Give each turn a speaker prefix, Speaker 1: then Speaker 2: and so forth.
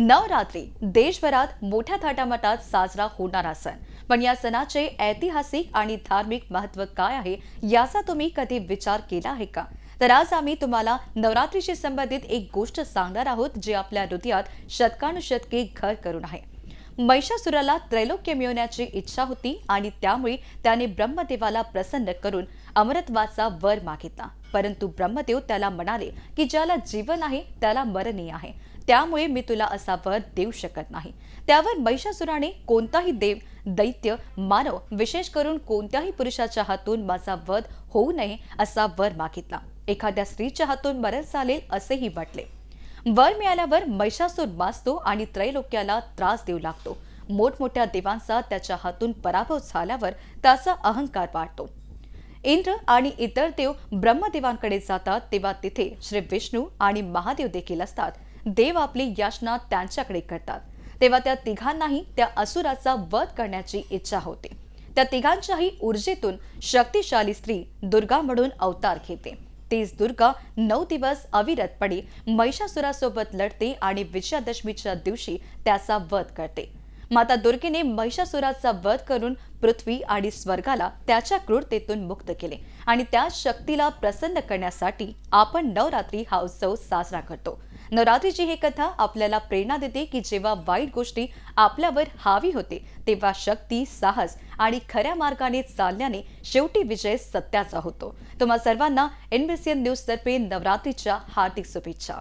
Speaker 1: नवरात्री देशभरात मोठ्या थाटामाटात साजरा होणारा सण पण या सणाचे ऐतिहासिक आणि धार्मिक महत्व काय आहे याचा तुम्ही कधी विचार केला आहे का तर आज आम्ही तुम्हाला नवरात्रीशी संबंधित एक गोष्ट सांगणार आहोत जी आपल्या हृदयात शतकानुशतके घर करून आहे महिषासुराला त्रैलोक्य मिळवण्याची इच्छा होती आणि त्यामुळे त्याने ब्रह्मदेवाला प्रसन्न करून अमरत्वाचा वर मागितला परंतु ब्रह्मदेव त्याला म्हणाले की ज्याला जीवन आहे त्याला मरणीय आहे त्यामुळे मी तुला असा वर देऊ शकत नाही त्यावर महिषासुराने कोणताही देव दैत्य मानव विशेष करून कोणत्याही पुरुषाच्या हातून माझा वध होऊ नये असा वर मागितला एखाद्या स्त्रीच्या हातून मरण चालेल असेही वाटले वर मिळाल्यावर महिषासूर बाजतो आणि त्रैलोक्याला त्रास देऊ लागतो मोठमोठ्या देवांचा त्याच्या हातून पराभव झाल्यावर त्याचा अहंकार वाढतो इंद्र आणि इतर देव ब्रह्मदेवांकडे जातात तेव्हा तिथे श्री विष्णू आणि महादेव देखील असतात देव आपली याचना त्यांच्याकडे करतात तेव्हा त्या तिघांनाही त्या असुराचा वध करण्याची इच्छा होते त्या तिघांच्याही ऊर्जेतून शक्तिशाली स्त्री दुर्गा म्हणून अवतार घेते तीच दुर्गा नऊ दिवस अविरतपणे महिषासुरासोबत लढते आणि विजयादशमीच्या दिवशी त्याचा वध करते माता दुर्गेने महिषासुराचा वध करून पृथ्वी आणि स्वर्गाला त्याच्या क्रूरतेतून मुक्त केले आणि त्या शक्तीला प्रसन्न करण्यासाठी आपण नवरात्री हा उत्सव साजरा करतो नवरात्रीची ही कथा आपल्याला प्रेरणा देते की जेव्हा वाईट गोष्टी आपल्यावर हावी होते तेव्हा शक्ती साहस आणि खऱ्या मार्गाने चालल्याने शेवटी विजय सत्याचा होतो तुम्हा सर्वांना एनबीसीएन न्यूज तर्फे नवरात्रीच्या हार्दिक शुभेच्छा